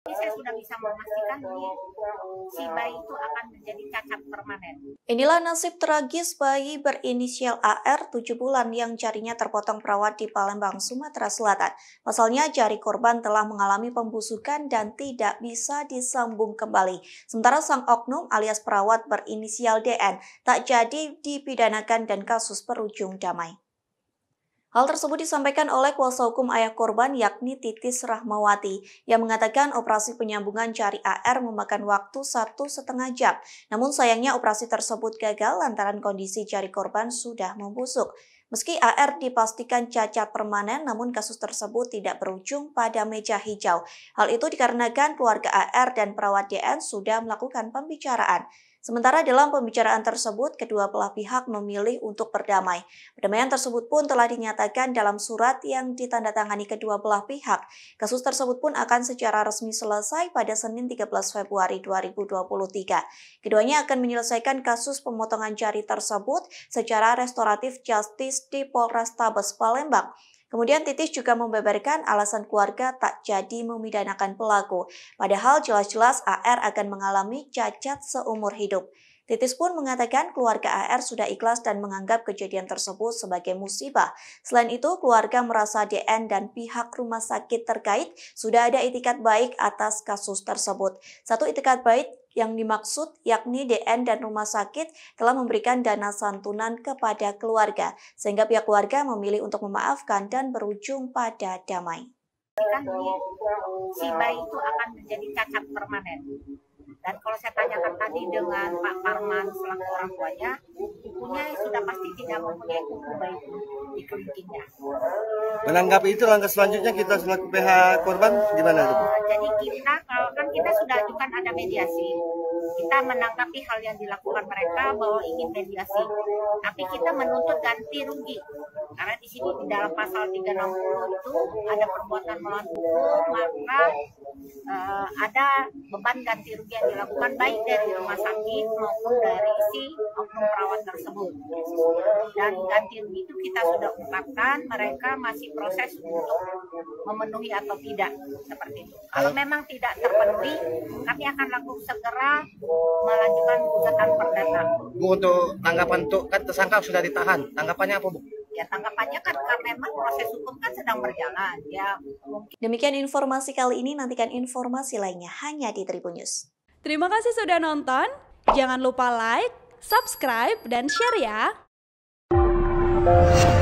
Jadi saya sudah bisa memastikan nih, si bayi itu akan menjadi cacat permanen. Inilah nasib tragis bayi berinisial AR 7 bulan yang jarinya terpotong perawat di Palembang, Sumatera Selatan. Pasalnya jari korban telah mengalami pembusukan dan tidak bisa disambung kembali. Sementara sang oknum alias perawat berinisial DN tak jadi dipidanakan dan kasus berujung damai. Hal tersebut disampaikan oleh kuasa hukum ayah korban yakni Titis Rahmawati yang mengatakan operasi penyambungan cari AR memakan waktu satu setengah jam. Namun sayangnya operasi tersebut gagal lantaran kondisi jari korban sudah membusuk. Meski AR dipastikan cacat permanen, namun kasus tersebut tidak berujung pada meja hijau. Hal itu dikarenakan keluarga AR dan perawat DN sudah melakukan pembicaraan. Sementara dalam pembicaraan tersebut, kedua belah pihak memilih untuk berdamai. Perdamaian tersebut pun telah dinyatakan dalam surat yang ditandatangani kedua belah pihak. Kasus tersebut pun akan secara resmi selesai pada Senin 13 Februari 2023. Keduanya akan menyelesaikan kasus pemotongan jari tersebut secara restoratif justice di Polrestabes Palembang. Kemudian Titis juga membeberkan alasan keluarga tak jadi memidanakan pelaku, padahal jelas-jelas AR akan mengalami cacat seumur hidup. Titis pun mengatakan keluarga AR sudah ikhlas dan menganggap kejadian tersebut sebagai musibah. Selain itu, keluarga merasa DN dan pihak rumah sakit terkait sudah ada itikat baik atas kasus tersebut. Satu itikat baik yang dimaksud yakni DN dan rumah sakit telah memberikan dana santunan kepada keluarga, sehingga pihak keluarga memilih untuk memaafkan dan berujung pada damai. Kan si bayi itu akan menjadi cacat permanen. Dan kalau saya tanyakan tadi dengan Pak Parman selaku orang tuanya, ibunya sudah pasti tidak mempunyai kuku baik di kelingkingnya. Menanggapi itu langkah selanjutnya kita selaku PH korban gimana? Uh, jadi kita kalau kan kita sudah ajukan ada mediasi, kita menanggapi hal yang dilakukan mereka bahwa ingin mediasi, tapi kita menuntut ganti rugi karena di sini di dalam pasal 360 itu ada perbuatan melawan hukum, maka uh, ada beban ganti rugi yang dilakukan baik dari rumah sakit maupun dari si oknum perawat tersebut. Dan ganti rugi itu kita sudah ungkapkan, mereka masih proses untuk memenuhi atau tidak seperti itu. Kalau memang tidak terpenuhi, kami akan langsung segera melanjutkan gugatan perdata. Bu, untuk tanggapan untuk kan tersangka sudah ditahan, tanggapannya apa bu? Ya tanggapannya kan karena memang proses hukum kan sedang berjalan. Ya mungkin. Demikian informasi kali ini. Nantikan informasi lainnya hanya di Tribun News. Terima kasih sudah nonton. Jangan lupa like, subscribe, dan share ya.